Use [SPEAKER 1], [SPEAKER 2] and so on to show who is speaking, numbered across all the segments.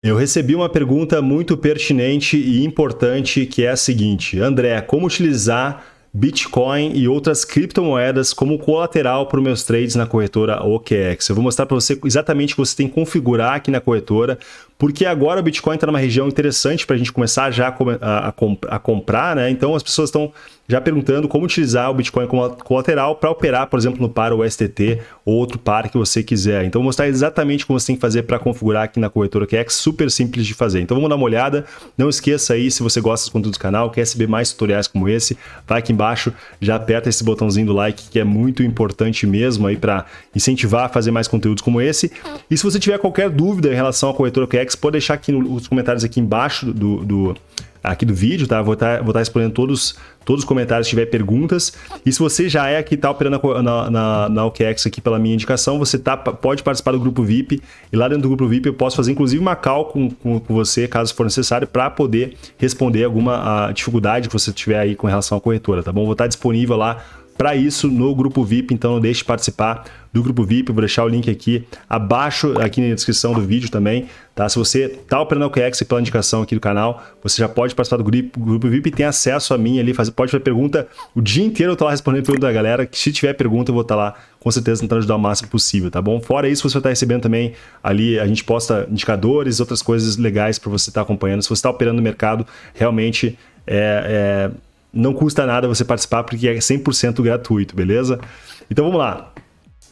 [SPEAKER 1] Eu recebi uma pergunta muito pertinente e importante que é a seguinte: André, como utilizar Bitcoin e outras criptomoedas como colateral para os meus trades na corretora OKEx. Eu vou mostrar para você exatamente o que você tem que configurar aqui na corretora, porque agora o Bitcoin está numa região interessante para a gente começar já a, a, a, comprar, né? Então as pessoas estão já perguntando como utilizar o Bitcoin como colateral para operar, por exemplo, no par USTT ou outro par que você quiser. Então vou mostrar exatamente como você tem que fazer para configurar aqui na corretora OKEx, super simples de fazer. Então vamos dar uma olhada. Não esqueça aí, se você gosta dos conteúdos do canal, quer receber mais tutoriais como esse, vai aqui embaixo embaixo, já aperta esse botãozinho do like que é muito importante mesmo aí para incentivar a fazer mais conteúdos como esse. E se você tiver qualquer dúvida em relação à corretora QX, pode deixar aqui nos comentários aqui embaixo do, do aqui do vídeo, tá? Vou estar tá, tá, respondendo todos, todos os comentários se tiver perguntas. E se você já é aqui, tá operando na, na, na OKEx aqui pela minha indicação, você tá, pode participar do grupo VIP. E lá dentro do grupo VIP eu posso fazer inclusive uma call com, com, com você, caso for necessário, para poder responder alguma dificuldade que você tiver aí com relação à corretora, tá bom? Vou estar tá disponível lá para isso no grupo VIP, então não deixe de participar do grupo VIP. Vou deixar o link aqui abaixo, aqui na descrição do vídeo também. Tá? Se você está operando o QX pela indicação aqui do canal, você já pode participar do grupo, grupo VIP e tem acesso a mim ali, faz, pode fazer pergunta. O dia inteiro eu estou lá respondendo pergunta da galera. Que se tiver pergunta, eu vou estar tá lá com certeza tentando ajudar o máximo possível, tá bom? Fora isso, você vai estar recebendo também ali, a gente posta indicadores, outras coisas legais para você estar tá acompanhando. Se você está operando no mercado, realmente é, é, não custa nada você participar, porque é 100% gratuito, beleza? Então vamos lá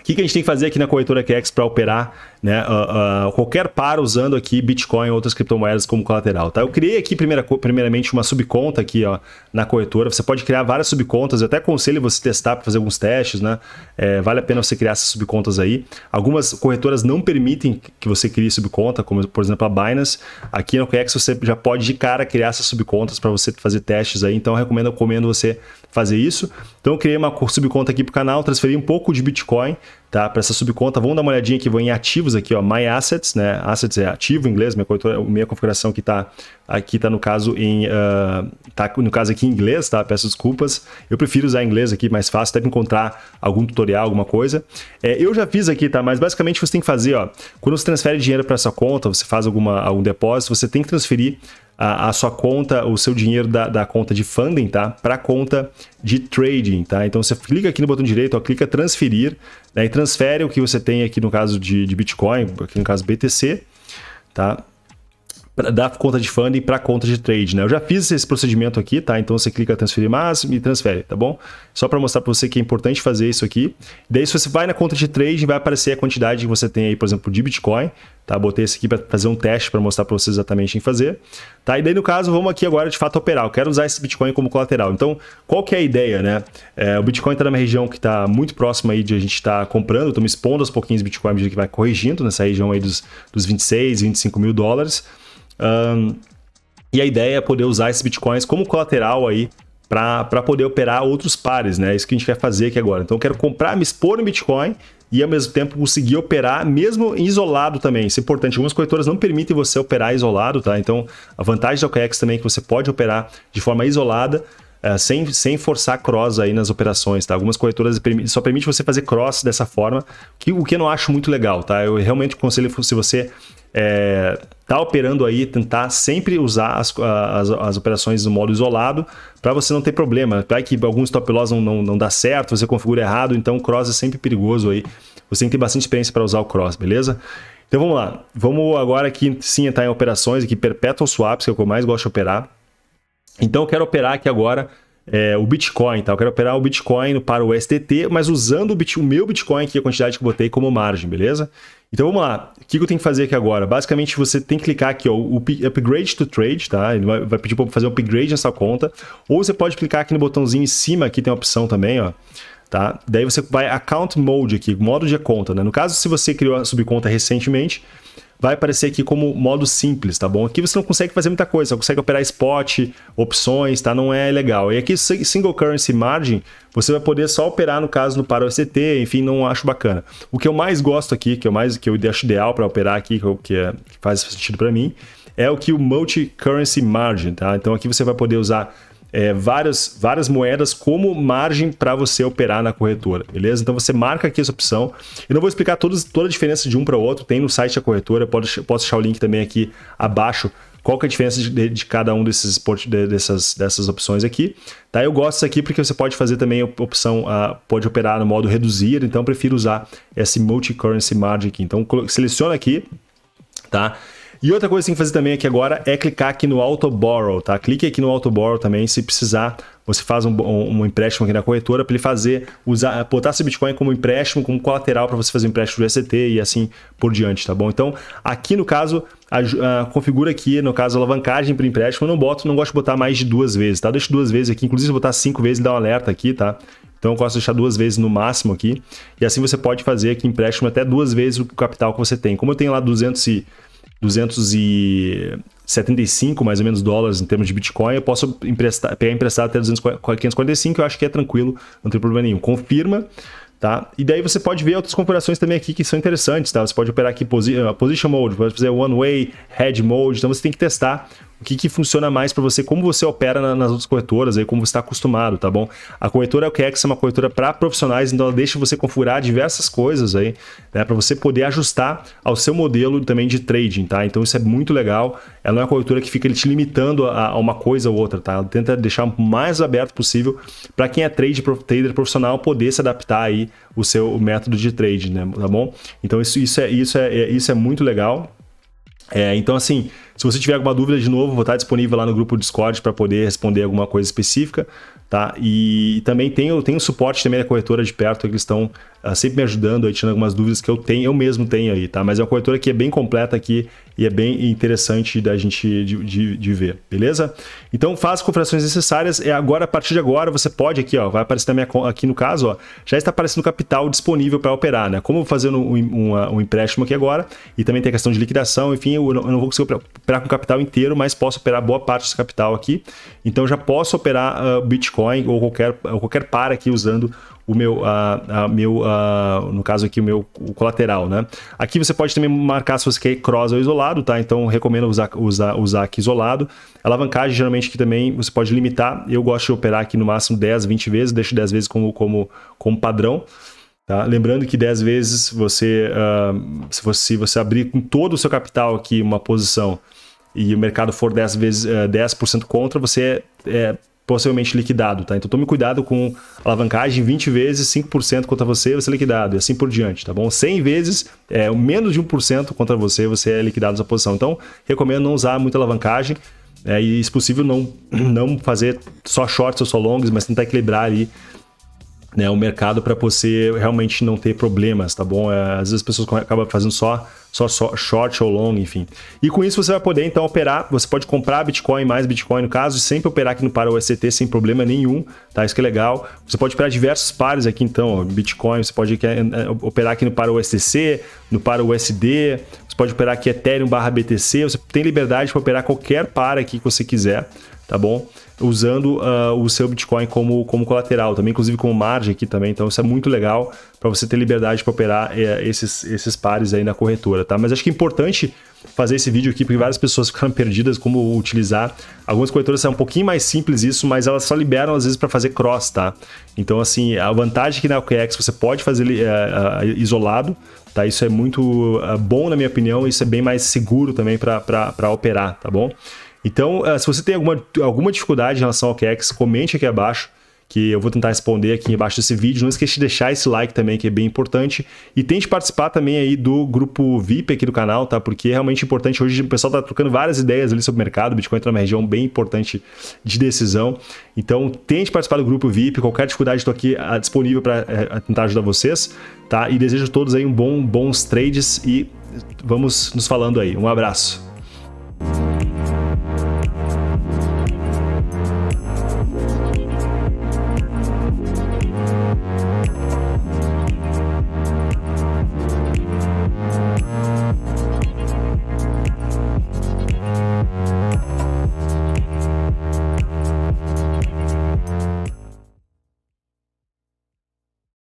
[SPEAKER 1] que, que a gente tem que fazer aqui na corretora QX para operar né, uh, uh, qualquer par usando aqui Bitcoin ou outras criptomoedas como colateral. Tá? Eu criei aqui primeira, primeiramente uma subconta aqui ó, na corretora. Você pode criar várias subcontas. Eu até aconselho você testar para fazer alguns testes. Né? É, vale a pena você criar essas subcontas aí. Algumas corretoras não permitem que você crie subconta, como por exemplo a Binance. Aqui no QX você já pode de cara criar essas subcontas para você fazer testes aí. Então eu recomendo, eu recomendo você fazer isso. Então eu criei uma subconta aqui para o canal, transferi um pouco de Bitcoin tá? Para essa subconta, vamos dar uma olhadinha aqui, vou em ativos aqui, ó, My Assets, né? Assets é ativo em inglês, minha, minha configuração que tá aqui tá no caso em uh, tá no caso aqui em inglês, tá? Peço desculpas. Eu prefiro usar inglês aqui, mais fácil, até encontrar algum tutorial, alguma coisa. É, eu já fiz aqui, tá? Mas basicamente você tem que fazer, ó, quando você transfere dinheiro para essa conta, você faz alguma algum depósito, você tem que transferir a, a sua conta, o seu dinheiro da, da conta de funding, tá? Para a conta de trading, tá? Então você clica aqui no botão direito, ó, clica transferir, né? E transfere o que você tem aqui no caso de, de Bitcoin, aqui no caso BTC, tá? pra, da conta de funding para a conta de trade, né? Eu já fiz esse procedimento aqui, tá? Então você clica transferir mais e transfere, tá bom? Só para mostrar para você que é importante fazer isso aqui. Daí se você vai na conta de trade, vai aparecer a quantidade que você tem aí, por exemplo, de Bitcoin, tá? Botei esse aqui para fazer um teste para mostrar para você exatamente em fazer, tá? E daí no caso, vamos aqui agora de fato operar. Eu quero usar esse Bitcoin como colateral. Então, qual que é a ideia, né? É, o Bitcoin está numa região que está muito próxima aí de a gente estar tá comprando, estamos expondo aos pouquinhos Bitcoin medida que vai corrigindo nessa região aí dos, dos 26, 25 mil dólares. Um, e a ideia é poder usar esses bitcoins como colateral aí para poder operar outros pares, né? É isso que a gente quer fazer aqui agora. Então, eu quero comprar, me expor em Bitcoin e ao mesmo tempo conseguir operar mesmo isolado também. Isso é importante. Algumas corretoras não permitem você operar isolado, tá? Então, a vantagem da OKEx também é que você pode operar de forma isolada. Uh, sem, sem forçar cross aí nas operações, tá? Algumas corretoras só permite você fazer cross dessa forma, que, o que eu não acho muito legal, tá? Eu realmente aconselho se você é, tá operando aí, tentar sempre usar as, as, as operações no modo isolado para você não ter problema. Para que alguns top loss não, não, não dá certo, você configura errado, então o cross é sempre perigoso aí. Você tem que ter bastante experiência para usar o cross, beleza? Então vamos lá, vamos agora aqui sim entrar em operações aqui, perpetual swaps, que é o que eu mais gosto de operar. Então eu quero operar aqui agora é, o Bitcoin, tá? Eu quero operar o Bitcoin para o STT, mas usando o, Bit, o meu Bitcoin é a quantidade que eu botei como margem, beleza? Então vamos lá, o que eu tenho que fazer aqui agora? Basicamente você tem que clicar aqui, ó, o upgrade to trade, tá? Ele vai pedir para fazer um upgrade nessa conta, ou você pode clicar aqui no botãozinho em cima, aqui tem uma opção também, ó, tá? Daí você vai account mode aqui, modo de conta, né? No caso, se você criou a subconta recentemente, vai aparecer aqui como modo simples, tá bom? Aqui você não consegue fazer muita coisa, você consegue operar spot, opções, tá? Não é legal. E aqui single currency margin, você vai poder só operar no caso no para OCT, enfim, não acho bacana. O que eu mais gosto aqui, que eu mais que eu acho ideal para operar aqui, que, eu, é que, é, que faz sentido para mim, é o que o multi currency margin, tá? Então aqui você vai poder usar é, várias, várias moedas como margem para você operar na corretora, beleza? Então você marca aqui essa opção. Eu não vou explicar todas toda a diferença de um para o outro, tem no site da corretora, pode, posso deixar o link também aqui abaixo qual é a diferença de, de cada um desses de, dessas, dessas opções aqui. Tá? Eu gosto disso aqui porque você pode fazer também a opção, uh, pode operar no modo reduzir, então eu prefiro usar esse multi-currency margin aqui. Então seleciona aqui, tá? E outra coisa que você tem que fazer também aqui agora é clicar aqui no Auto Borrow, tá? Clique aqui no Auto Borrow também, se precisar, você faz um, um, um empréstimo aqui na corretora para ele fazer, usar, botar esse Bitcoin como empréstimo, como colateral para você fazer um empréstimo do ECT e assim por diante, tá bom? Então, aqui no caso, a, a, configura aqui, no caso, alavancagem para empréstimo, eu não boto, não gosto de botar mais de duas vezes, tá? Deixa duas vezes aqui, inclusive se botar cinco vezes, dá um alerta aqui, tá? Então eu gosto de deixar duas vezes no máximo aqui, e assim você pode fazer aqui empréstimo até duas vezes o capital que você tem. Como eu tenho lá 200 e 275 mais ou menos dólares em termos de Bitcoin, eu posso emprestar, pegar emprestado até 245, eu acho que é tranquilo, não tem problema nenhum. Confirma, tá? E daí você pode ver outras configurações também aqui que são interessantes, tá? Você pode operar aqui posi ah, position mode, pode fazer one way, head mode, então você tem que testar o que, que funciona mais para você, como você opera na, nas outras corretoras, aí, como você está acostumado, tá bom? A corretora OKEx é uma corretora para profissionais, então ela deixa você configurar diversas coisas aí, né, para você poder ajustar ao seu modelo também de trading, tá? Então isso é muito legal. Ela não é uma corretora que fica te limitando a, a, uma coisa ou outra, tá? Ela tenta deixar o mais aberto possível para quem é trade, trader profissional poder se adaptar aí o seu método de trade, né? Tá bom? Então isso, isso, é, isso, é, é isso é muito legal. É, então, assim, se você tiver alguma dúvida, de novo, vou estar disponível lá no grupo Discord para poder responder alguma coisa específica tá? E, e também tenho, tenho suporte também da corretora de perto, que eles estão uh, sempre me ajudando aí, tirando algumas dúvidas que eu tenho, eu mesmo tenho aí, tá? Mas é uma corretora que é bem completa aqui e é bem interessante da gente de, de, de ver, beleza? Então faz configurações necessárias é agora, a partir de agora, você pode aqui, ó, vai aparecer na minha aqui no caso, ó, já está aparecendo capital disponível para operar, né? Como eu vou fazer um, um, um, empréstimo aqui agora e também tem a questão de liquidação, enfim, eu não, eu não vou conseguir operar com o capital inteiro, mas posso operar boa parte desse capital aqui. Então já posso operar uh, Bitcoin Bitcoin ou qualquer, ou qualquer par aqui usando o meu, a, meu a, no caso aqui, o meu o colateral, né? Aqui você pode também marcar se você quer cross ou isolado, tá? Então, recomendo usar, usar, usar aqui isolado. Alavancagem, geralmente, que também você pode limitar. Eu gosto de operar aqui no máximo 10, 20 vezes, deixo 10 vezes como, como, como padrão. Tá? Lembrando que 10 vezes você, uh, se você, se você abrir com todo o seu capital aqui uma posição e o mercado for 10 vezes uh, eh, 10% contra, você é, é possivelmente liquidado, tá? Então tome cuidado com alavancagem 20 vezes 5% contra você, você é liquidado e assim por diante, tá bom? 100 vezes é, menos de 1% contra você, você é liquidado na posição. Então recomendo não usar muita alavancagem é, e, se possível, não, não fazer só shorts ou só longs, mas tentar equilibrar ali né, o mercado para você realmente não ter problemas, tá bom? É, às vezes as pessoas acabam fazendo só, só, só short ou long, enfim. E com isso você vai poder então operar, você pode comprar Bitcoin, mais Bitcoin no caso, e sempre operar aqui no para UST sem problema nenhum, tá? Isso que é legal. Você pode operar diversos pares aqui então, Bitcoin, você pode é, operar aqui no para USTC, no para USD, você pode operar aqui Ethereum barra BTC, você tem liberdade para operar qualquer par aqui que você quiser, tá bom? usando uh, o seu Bitcoin como, como colateral, também inclusive como margem aqui também. Então isso é muito legal para você ter liberdade para operar eh, esses, esses pares aí na corretora, tá? Mas acho que é importante fazer esse vídeo aqui porque várias pessoas ficaram perdidas como utilizar. Algumas corretoras são um pouquinho mais simples isso, mas elas só liberam às vezes para fazer cross, tá? Então assim, a vantagem é que na OKEx você pode fazer é, isolado, Tá, isso é muito ah, bom, na minha opinião, isso é bem mais seguro também para operar, tá bom? Então, eh, se você tem alguma, alguma dificuldade em relação ao QX, comente aqui abaixo que eu vou tentar responder aqui embaixo desse vídeo. Não esqueça de deixar esse like também, que é bem importante. E tente participar também aí do grupo VIP aqui do canal, tá? Porque é realmente importante. Hoje o pessoal tá trocando várias ideias ali sobre o mercado. O Bitcoin entra numa região bem importante de decisão. Então, tente participar do grupo VIP. Qualquer dificuldade, estou aqui ah, disponível para eh, eh, tentar ajudar vocês, tá? E desejo a todos aí um bom, bons trades e vamos nos falando aí. Um abraço.